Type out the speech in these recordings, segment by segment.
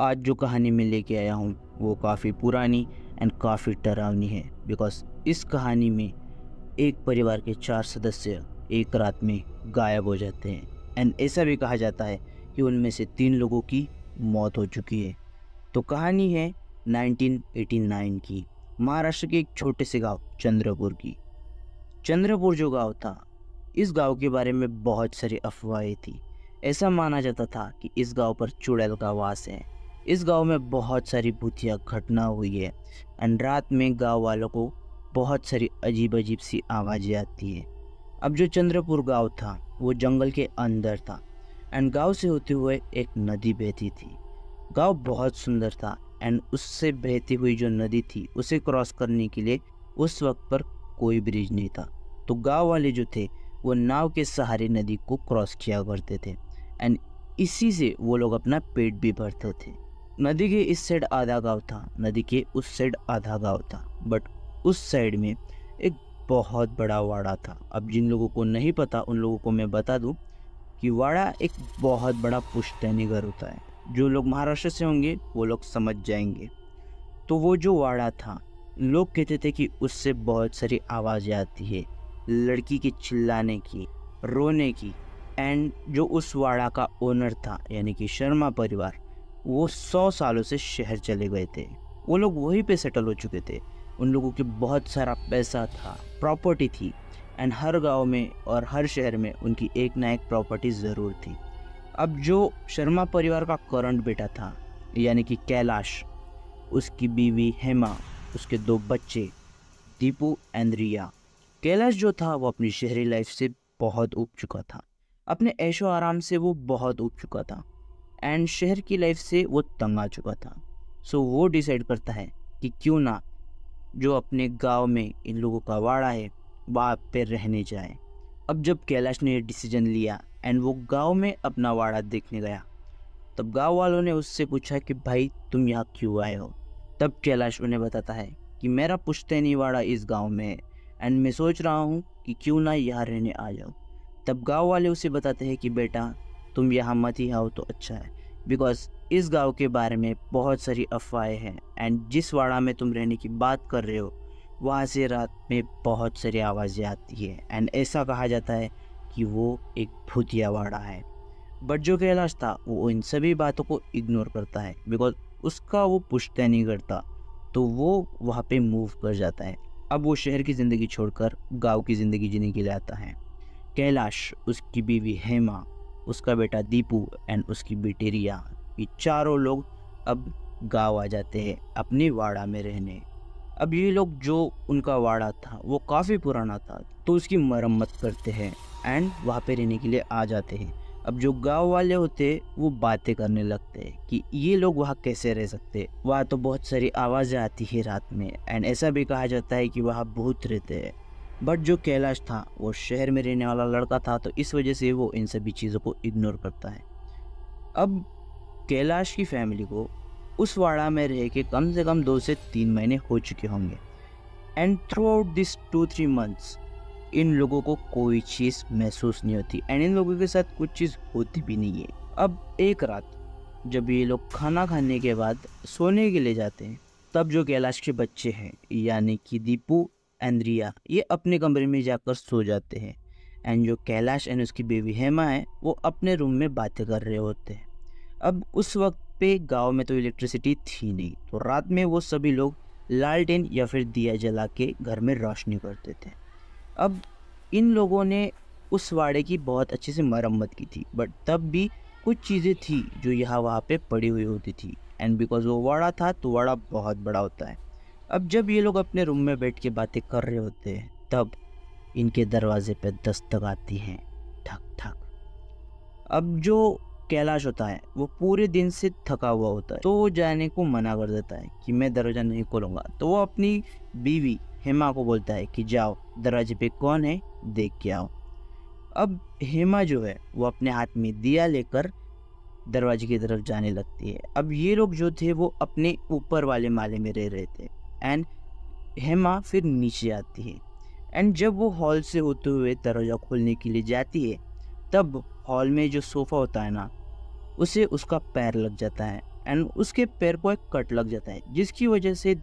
आज जो कहानी मैं लेके आया हूँ वो काफ़ी पुरानी एंड काफ़ी डरावनी है बिकॉज इस कहानी में एक परिवार के चार सदस्य एक रात में गायब हो जाते हैं एंड ऐसा भी कहा जाता है कि उनमें से तीन लोगों की मौत हो चुकी है तो कहानी है 1989 की महाराष्ट्र के एक छोटे से गांव चंद्रपुर की चंद्रपुर जो गांव था इस गांव के बारे में बहुत सारी अफवाहें थी ऐसा माना जाता था कि इस गांव पर चुड़ैल का वास है इस गांव में बहुत सारी भूतिया घटना हुई है एंड रात में गांव वालों को बहुत सारी अजीब अजीब सी आवाज़ें आती है अब जो चंद्रपुर गांव था वो जंगल के अंदर था एंड गांव से होते हुए एक नदी बहती थी गांव बहुत सुंदर था एंड उससे बहती हुई जो नदी थी उसे क्रॉस करने के लिए उस वक्त पर कोई ब्रिज नहीं था तो गांव वाले जो थे वो नाव के सहारे नदी को क्रॉस किया करते थे एंड इसी से वो लोग अपना पेट भी भरते थे नदी के इस साइड आधा गांव था नदी के उस साइड आधा गांव था बट उस साइड में एक बहुत बड़ा वाड़ा था अब जिन लोगों को नहीं पता उन लोगों को मैं बता दूं कि वाड़ा एक बहुत बड़ा पुश्तैनी घर होता है जो लोग महाराष्ट्र से होंगे वो लोग समझ जाएंगे तो वो जो वाड़ा था लोग कहते थे कि उससे बहुत सारी आवाज़ें आती है लड़की के चिल्लाने की रोने की एंड जो उस वाड़ा का ओनर था यानी कि शर्मा परिवार वो सौ सालों से शहर चले गए थे वो लोग वहीं पे सेटल हो चुके थे उन लोगों के बहुत सारा पैसा था प्रॉपर्टी थी एंड हर गांव में और हर शहर में उनकी एक ना एक प्रॉपर्टी ज़रूर थी अब जो शर्मा परिवार का करंट बेटा था यानी कि कैलाश उसकी बीवी हेमा उसके दो बच्चे दीपू एंड रिया कैलाश जो था वो अपनी शहरी लाइफ से बहुत उब चुका था अपने ऐशो आराम से वो बहुत उब चुका था एंड शहर की लाइफ से वो तंग आ चुका था सो so, वो डिसाइड करता है कि क्यों ना जो अपने गांव में इन लोगों का वाड़ा है वहाँ पे रहने जाए अब जब कैलाश ने डिसीजन लिया एंड वो गांव में अपना वाड़ा देखने गया तब गांव वालों ने उससे पूछा कि भाई तुम यहाँ क्यों आए हो तब कैलाश उन्हें बताता है कि मेरा पुश्तैनी वाड़ा इस गांव में है एंड मैं सोच रहा हूँ कि क्यों ना यहाँ रहने आ जाओ तब गांव वाले उसे बताते हैं कि बेटा तुम यहाँ मत ही आओ तो अच्छा है बिकॉज इस गांव के बारे में बहुत सारी अफवाहें हैं एंड जिस वाड़ा में तुम रहने की बात कर रहे हो वहाँ से रात में बहुत सारी आवाज़ें आती है एंड ऐसा कहा जाता है कि वो एक भूतिया वाड़ा है बट जो कैलाश था वो इन सभी बातों को इग्नोर करता है बिकॉज उसका वो पुश्ता नहीं करता तो वो वहाँ पे मूव कर जाता है अब वो शहर की ज़िंदगी छोड़कर गांव की ज़िंदगी जीने के लिए आता है कैलाश उसकी बीवी हेमा उसका बेटा दीपू एंड उसकी बेटी रिया ये चारों लोग अब गांव आ जाते हैं अपने वाड़ा में रहने अब ये लोग जो उनका वाड़ा था वो काफ़ी पुराना था तो उसकी मरम्मत करते हैं एंड वहाँ पे रहने के लिए आ जाते हैं अब जो गांव वाले होते वो बातें करने लगते हैं कि ये लोग वहाँ कैसे रह सकते वहाँ तो बहुत सारी आवाज़ें आती है रात में एंड ऐसा भी कहा जाता है कि वहाँ भूत रहते हैं बट जो कैलाश था वो शहर में रहने वाला लड़का था तो इस वजह से वो इन सभी चीज़ों को इग्नोर करता है अब कैलाश की फैमिली को उस वाड़ा में रह के कम से कम दो से तीन महीने हो चुके होंगे and throughout this two three months इन लोगों को कोई चीज़ महसूस नहीं होती एंड इन लोगों के साथ कुछ चीज़ होती भी नहीं है अब एक रात जब ये लोग खाना खाने के बाद सोने के लिए जाते हैं तब जो कैलाश के बच्चे हैं यानी कि दीपू एंड्रिया ये अपने कमरे में जाकर सो जाते हैं एंड जो कैलाश एंड उसकी बेबी हेमा है वो अपने रूम में बातें कर रहे होते हैं अब उस वक्त पे गांव में तो इलेक्ट्रिसिटी थी नहीं तो रात में वो सभी लोग लालटेन या फिर दिया जला के घर में रोशनी करते थे अब इन लोगों ने उस वाड़े की बहुत अच्छे से मरम्मत की थी बट तब भी कुछ चीज़ें थी जो यहाँ वहाँ पे पड़ी हुई होती थी एंड बिकॉज वो वाड़ा था तो वाड़ा बहुत बड़ा होता है अब जब ये लोग अपने रूम में बैठ के बातें कर रहे होते हैं तब इनके दरवाजे पे दस्तक आती हैं ठक ठक अब जो कैलाश होता है वो पूरे दिन से थका हुआ होता है तो वो जाने को मना कर देता है कि मैं दरवाज़ा नहीं खोलूँगा तो वो अपनी बीवी हेमा को बोलता है कि जाओ दरवाजे पे कौन है देख के आओ अब हेमा जो है वो अपने हाथ में दिया लेकर दरवाजे की तरफ जाने लगती है अब ये लोग जो थे वो अपने ऊपर वाले माले में रह रहे थे एंड हेमा फिर नीचे आती है एंड जब वो हॉल से होते हुए दरवाज़ा खोलने के लिए जाती है तब हॉल में जो सोफ़ा होता है ना उसे उसका पैर लग जाता है एंड उसके पैर को एक कट लग जाता है जिसकी वजह से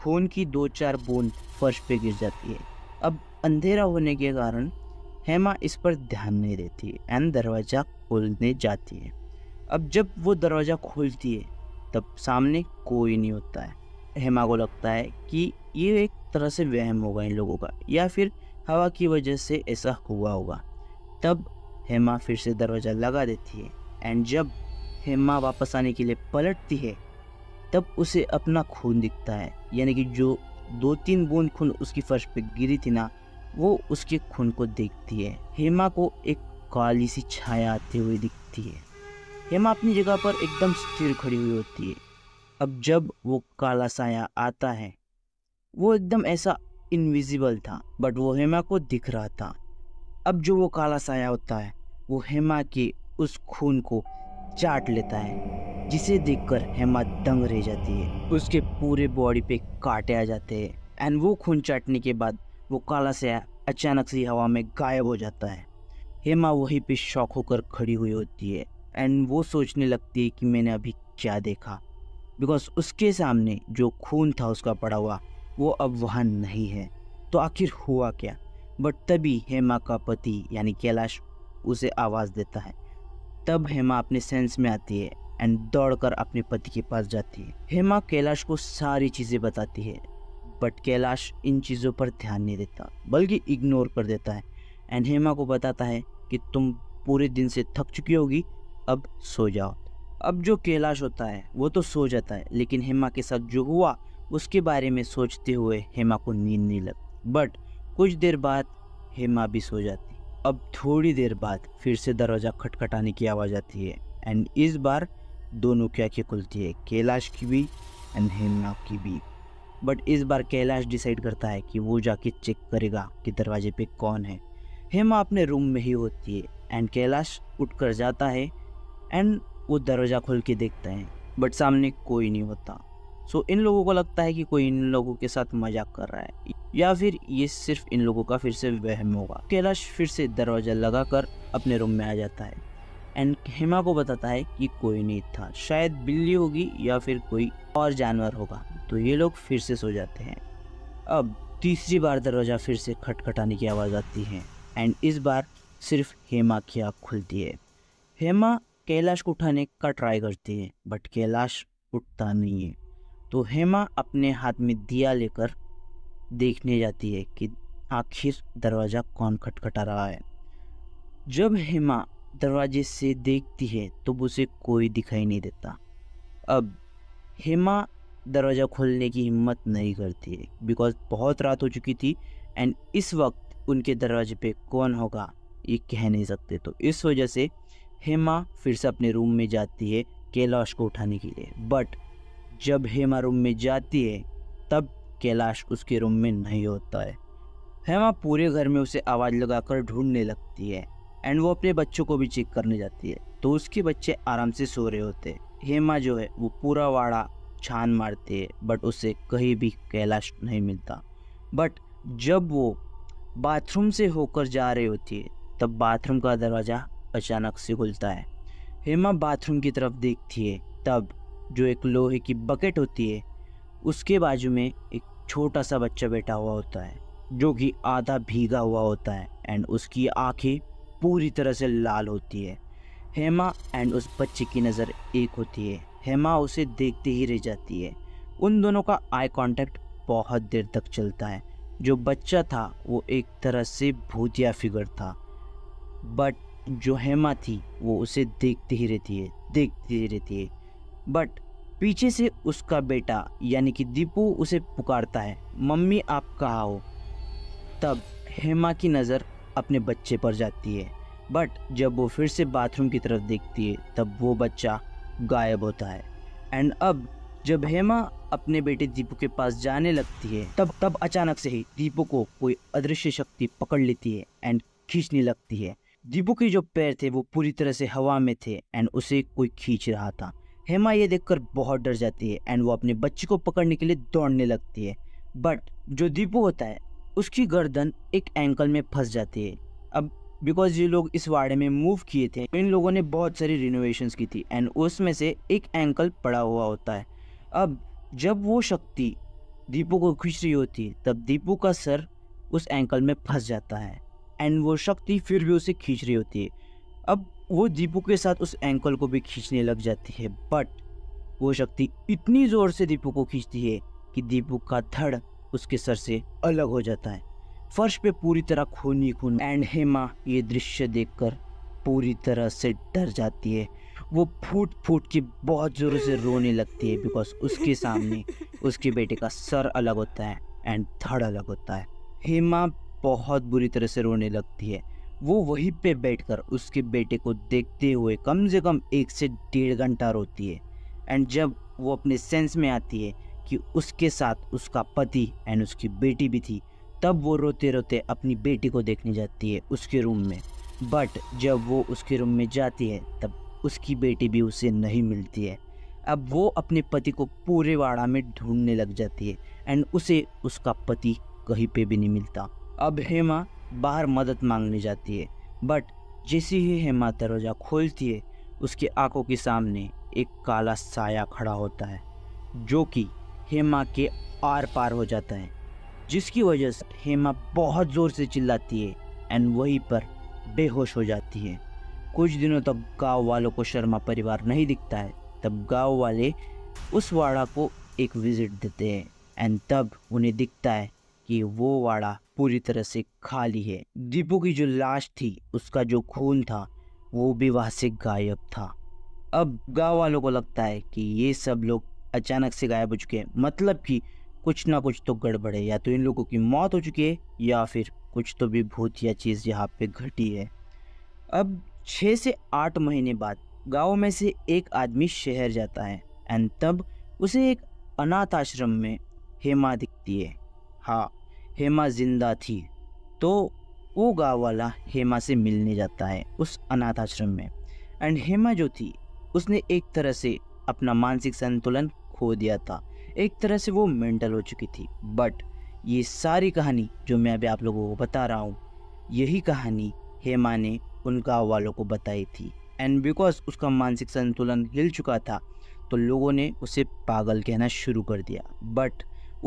खून की दो चार बूंद फर्श पे गिर जाती है अब अंधेरा होने के कारण हेमा इस पर ध्यान नहीं देती है एंड दरवाज़ा खोलने जाती है अब जब वो दरवाज़ा खोलती है तब सामने कोई नहीं होता है हेमा को लगता है कि ये एक तरह से वहम होगा इन लोगों का या फिर हवा की वजह से ऐसा हुआ होगा तब हेमा फिर से दरवाज़ा लगा देती है एंड जब हेमा वापस आने के लिए पलटती है तब उसे अपना खून दिखता है यानी कि जो दो तीन बूंद खून उसकी फर्श पर गिरी थी ना वो उसके खून को देखती है हेमा को एक काली सी छाया आती हुई दिखती है हेमा अपनी जगह पर एकदम स्थिर खड़ी हुई होती है अब जब वो काला साया आता है वो एकदम ऐसा इनविजिबल था बट वो हेमा को दिख रहा था अब जो वो काला साया होता है वो हेमा के उस खून को चाट लेता है जिसे देखकर हेमा दंग रह जाती है उसके पूरे बॉडी पे काटे आ जाते हैं एंड वो खून चाटने के बाद वो काला साया अचानक से हवा में गायब हो जाता है हेमा वहीं पे शॉक होकर खड़ी हुई होती है एंड वो सोचने लगती है कि मैंने अभी क्या देखा बिकॉज उसके सामने जो खून था उसका पड़ा हुआ वो अब वहाँ नहीं है तो आखिर हुआ क्या बट तभी हेमा का पति यानी कैलाश उसे आवाज़ देता है तब हेमा अपने सेंस में आती है एंड दौड़कर अपने पति के पास जाती है हेमा कैलाश को सारी चीज़ें बताती है बट कैलाश इन चीज़ों पर ध्यान नहीं देता बल्कि इग्नोर कर देता है एंड हेमा को बताता है कि तुम पूरे दिन से थक चुकी होगी अब सो जाओ अब जो कैलाश होता है वो तो सो जाता है लेकिन हेमा के साथ जो हुआ उसके बारे में सोचते हुए हेमा को नींद नहीं लगती बट कुछ देर बाद हेमा भी सो जाती अब थोड़ी देर बाद फिर से दरवाज़ा खटखटाने की आवाज़ आती है एंड इस बार दोनों की आँखें खुलती है कैलाश की भी एंड हेमा की भी बट इस बार कैलाश डिसाइड करता है कि वो जाके चेक करेगा कि दरवाजे पे कौन है हेमा अपने रूम में ही होती है एंड कैलाश उठकर जाता है एंड वो दरवाज़ा खोल के देखते हैं बट सामने कोई नहीं होता सो इन लोगों को लगता है कि कोई इन लोगों के साथ मजाक कर रहा है या फिर ये सिर्फ इन लोगों का फिर से वहम होगा कैलाश फिर से दरवाज़ा लगाकर अपने रूम में आ जाता है एंड हेमा को बताता है कि कोई नहीं था शायद बिल्ली होगी या फिर कोई और जानवर होगा तो ये लोग फिर से सो जाते हैं अब तीसरी बार दरवाज़ा फिर से खटखटाने की आवाज़ आती है एंड इस बार सिर्फ हेमा की आँख खुलती है हेमा कैलाश को उठाने का ट्राई करती है बट कैलाश उठता नहीं है तो हेमा अपने हाथ में दिया लेकर देखने जाती है कि आखिर दरवाज़ा कौन खटखटा रहा है जब हेमा दरवाजे से देखती है तो उसे कोई दिखाई नहीं देता अब हेमा दरवाज़ा खोलने की हिम्मत नहीं करती है बिकॉज बहुत रात हो चुकी थी एंड इस वक्त उनके दरवाजे पे कौन होगा ये कह नहीं सकते तो इस वजह से हेमा फिर से अपने रूम में जाती है कैलाश को उठाने के लिए बट जब हेमा रूम में जाती है तब कैलाश उसके रूम में नहीं होता है हेमा पूरे घर में उसे आवाज़ लगाकर ढूंढने लगती है एंड वो अपने बच्चों को भी चेक करने जाती है तो उसके बच्चे आराम से सो रहे होते हैं हेमा जो है वो पूरा वाड़ा छान मारती है बट उसे कहीं भी कैलाश नहीं मिलता बट जब वो बाथरूम से होकर जा रही होती है तब बाथरूम का दरवाज़ा अचानक से खुलता है हेमा बाथरूम की तरफ देखती है तब जो एक लोहे की बकेट होती है उसके बाजू में एक छोटा सा बच्चा बैठा हुआ होता है जो कि आधा भीगा हुआ होता है एंड उसकी आंखें पूरी तरह से लाल होती है हेमा एंड उस बच्चे की नज़र एक होती है हेमा उसे देखते ही रह जाती है उन दोनों का आई कांटेक्ट बहुत देर तक चलता है जो बच्चा था वो एक तरह से भूतिया फिगर था बट जो हेमा थी वो उसे देखती ही रहती है देखती ही रहती है बट पीछे से उसका बेटा यानी कि दीपू उसे पुकारता है मम्मी आप कहा हो तब हेमा की नज़र अपने बच्चे पर जाती है बट जब वो फिर से बाथरूम की तरफ देखती है तब वो बच्चा गायब होता है एंड अब जब हेमा अपने बेटे दीपू के पास जाने लगती है तब तब अचानक से ही दीपू को कोई अदृश्य शक्ति पकड़ लेती है एंड खींचने लगती है दीपू के जो पैर थे वो पूरी तरह से हवा में थे एंड उसे कोई खींच रहा था हेमा ये देखकर बहुत डर जाती है एंड वो अपने बच्चे को पकड़ने के लिए दौड़ने लगती है बट जो दीपू होता है उसकी गर्दन एक एंकल में फंस जाती है अब बिकॉज ये लोग इस वाड़े में मूव किए थे इन लोगों ने बहुत सारी रिनोवेशन की थी एंड उसमें से एक एंकल पड़ा हुआ होता है अब जब वो शक्ति दीपू को खींच रही होती है तब दीपू का सर उस एंकल में फंस जाता है एंड वो शक्ति फिर भी उसे खींच रही होती है अब वो दीपू के साथ उस एंकल को भी खींचने लग जाती है बट वो शक्ति इतनी ज़ोर से दीपू को खींचती है कि दीपू का धड़ उसके सर से अलग हो जाता है फर्श पे पूरी तरह खून ही खून एंड हेमा ये दृश्य देखकर पूरी तरह से डर जाती है वो फूट फूट के बहुत ज़ोर से रोने लगती है बिकॉज उसके सामने उसके बेटे का सर अलग होता है एंड धड़ अलग होता है हेमा बहुत बुरी तरह से रोने लगती है वो वहीं पे बैठकर उसके बेटे को देखते हुए कम से कम एक से डेढ़ घंटा रोती है एंड जब वो अपने सेंस में आती है कि उसके साथ उसका पति एंड उसकी बेटी भी थी तब वो रोते रोते अपनी बेटी को देखने जाती है उसके रूम में बट जब वो उसके रूम में जाती है तब उसकी बेटी भी उसे नहीं मिलती है अब वो अपने पति को पूरे वाड़ा में ढूंढने लग जाती है एंड उसे उसका पति कहीं पे भी नहीं मिलता अब हेमा बाहर मदद मांगने जाती है बट जैसे ही हेमा दरवाज़ा खोलती है उसकी आंखों के सामने एक काला साया खड़ा होता है जो कि हेमा के आर पार हो जाता है जिसकी वजह से हेमा बहुत ज़ोर से चिल्लाती है एंड वहीं पर बेहोश हो जाती है कुछ दिनों तक गांव वालों को शर्मा परिवार नहीं दिखता है तब गांव वाले उस वाड़ा को एक विज़िट देते हैं एंड तब उन्हें दिखता है कि वो वाड़ा पूरी तरह से खाली है दीपू की जो लाश थी उसका जो खून था वो भी वहाँ से गायब था अब गांव वालों को लगता है कि ये सब लोग अचानक से गायब हो चुके हैं मतलब कि कुछ ना कुछ तो गड़बड़ है या तो इन लोगों की मौत हो चुकी है या फिर कुछ तो भी भूत या चीज़ यहाँ पे घटी है अब छः से आठ महीने बाद गांव में से एक आदमी शहर जाता है एंड तब उसे एक अनाथ आश्रम में हेमा दिखती है हाँ हेमा जिंदा थी तो वो गाँव वाला हेमा से मिलने जाता है उस अनाथ आश्रम में एंड हेमा जो थी उसने एक तरह से अपना मानसिक संतुलन खो दिया था एक तरह से वो मेंटल हो चुकी थी बट ये सारी कहानी जो मैं अभी आप लोगों को बता रहा हूँ यही कहानी हेमा ने उन गाँव वालों को बताई थी एंड बिकॉज उसका मानसिक संतुलन हिल चुका था तो लोगों ने उसे पागल कहना शुरू कर दिया बट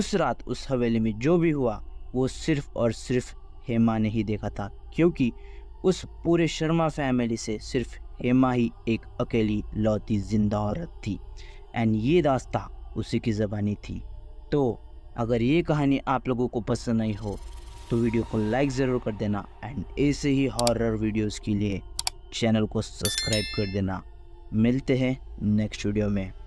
उस रात उस हवेली में जो भी हुआ वो सिर्फ और सिर्फ हेमा ने ही देखा था क्योंकि उस पूरे शर्मा फैमिली से सिर्फ हेमा ही एक अकेली लौती जिंदा औरत थी एंड ये दास्ता उसी की ज़बानी थी तो अगर ये कहानी आप लोगों को पसंद नहीं हो तो वीडियो को लाइक ज़रूर कर देना एंड ऐसे ही हॉरर वीडियोस के लिए चैनल को सब्सक्राइब कर देना मिलते हैं नेक्स्ट वीडियो में